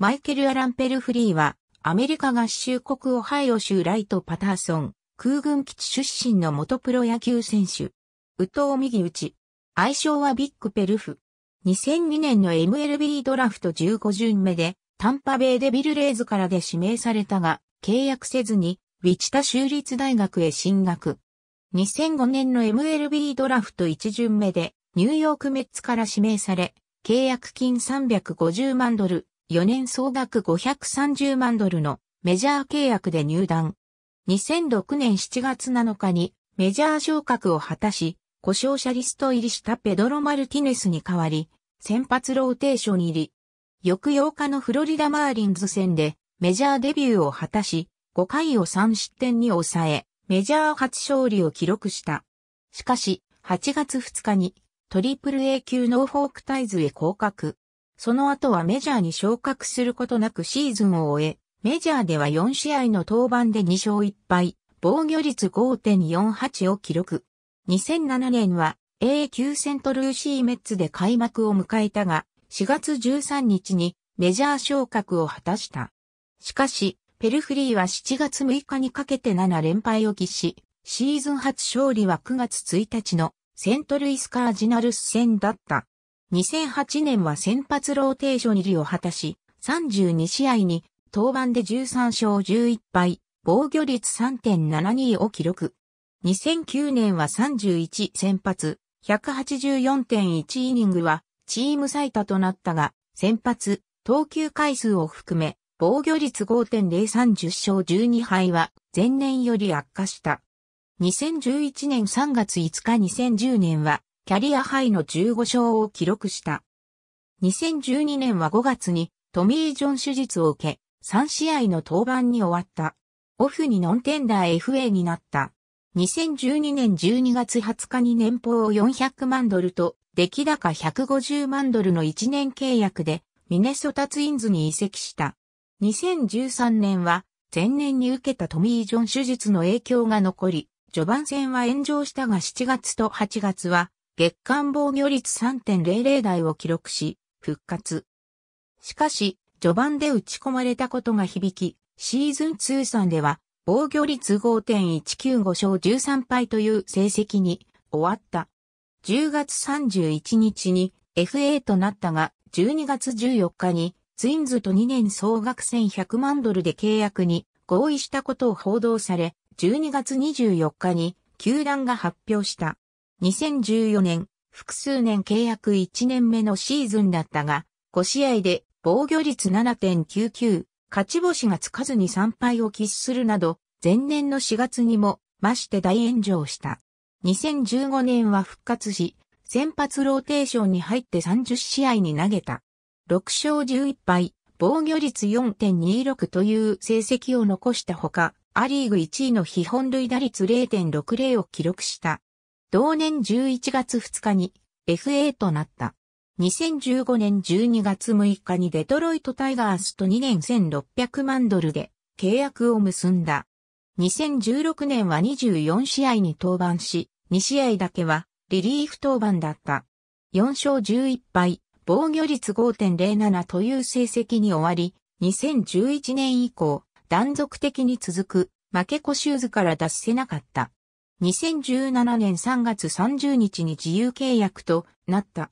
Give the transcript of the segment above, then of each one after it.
マイケル・アランペルフリーは、アメリカ合衆国オハイオ州ライト・パターソン、空軍基地出身の元プロ野球選手。宇藤右打ち。愛称はビッグペルフ。2002年の MLB ドラフト15巡目で、タンパベイデビルレーズからで指名されたが、契約せずに、ウィチタ州立大学へ進学。2005年の MLB ドラフト1巡目で、ニューヨークメッツから指名され、契約金350万ドル、4年総額530万ドルのメジャー契約で入団。2006年7月7日にメジャー昇格を果たし、故障者リスト入りしたペドロ・マルティネスに代わり、先発ローテーション入り。翌8日のフロリダ・マーリンズ戦でメジャーデビューを果たし、5回を3失点に抑え、メジャー初勝利を記録した。しかし、8月2日にトリプル A 級ノーフォークタイズへ降格。その後はメジャーに昇格することなくシーズンを終え、メジャーでは4試合の登板で2勝1敗、防御率5.48を記録。2007年は A 級セントルーシーメッツで開幕を迎えたが、4月13日にメジャー昇格を果たした。しかし、ペルフリーは7月6日にかけて7連敗を喫し、シーズン初勝利は9月1日のセントルイスカージナルス戦だった。2008年は先発ローテーション入りを果たし、32試合に登板で13勝11敗、防御率3.72を記録。2009年は31先発、184.1イニングはチーム最多となったが、先発、投球回数を含め、防御率5.030勝12敗は前年より悪化した。2011年3月5日2010年はキャリアハイの15勝を記録した。2012年は5月にトミー・ジョン手術を受け、3試合の登板に終わった。オフにノンテンダー FA になった。2012年12月20日に年俸を400万ドルと、出来高150万ドルの1年契約で、ミネソタツインズに移籍した。2013年は、前年に受けたトミー・ジョン手術の影響が残り、序盤戦は炎上したが7月と8月は月間防御率3.00台を記録し、復活。しかし、序盤で打ち込まれたことが響き、シーズン通算では、防御率5.195勝13敗という成績に終わった。10月31日に FA となったが、12月14日にツインズと2年総額1100万ドルで契約に合意したことを報道され、12月24日に球団が発表した。2014年、複数年契約1年目のシーズンだったが、5試合で防御率7.99、勝ち星がつかずに3敗を喫するなど、前年の4月にも、まして大炎上した。2015年は復活し、先発ローテーションに入って30試合に投げた。6勝11敗、防御率4.26という成績を残したほか、アリーグ1位の非本塁打率0.60を記録した。同年11月2日に FA となった。2015年12月6日にデトロイトタイガースと2年1600万ドルで契約を結んだ。2016年は24試合に登板し、2試合だけはリリーフ登板だった。4勝11敗、防御率5.07という成績に終わり、2011年以降、断続的に続く負け越し渦から脱せなかった。2017年3月30日に自由契約となった。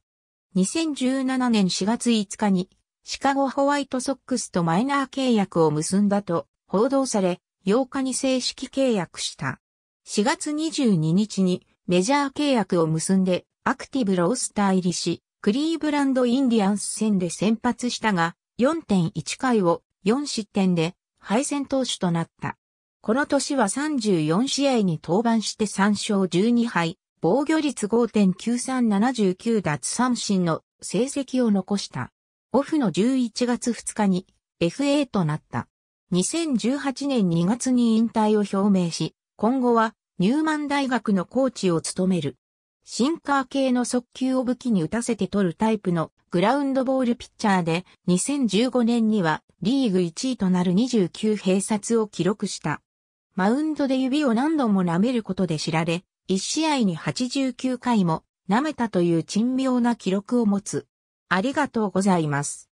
2017年4月5日にシカゴホワイトソックスとマイナー契約を結んだと報道され、8日に正式契約した。4月22日にメジャー契約を結んでアクティブロースター入りし、クリーブランドインディアンス戦で先発したが、4.1回を4失点で敗戦投手となった。この年は34試合に登板して3勝12敗、防御率5.9379奪三振の成績を残した。オフの11月2日に FA となった。2018年2月に引退を表明し、今後はニューマン大学のコーチを務める。シンカー系の速球を武器に打たせて取るタイプのグラウンドボールピッチャーで2015年にはリーグ1位となる29併殺を記録した。マウンドで指を何度も舐めることで知られ、1試合に89回も舐めたという珍妙な記録を持つ。ありがとうございます。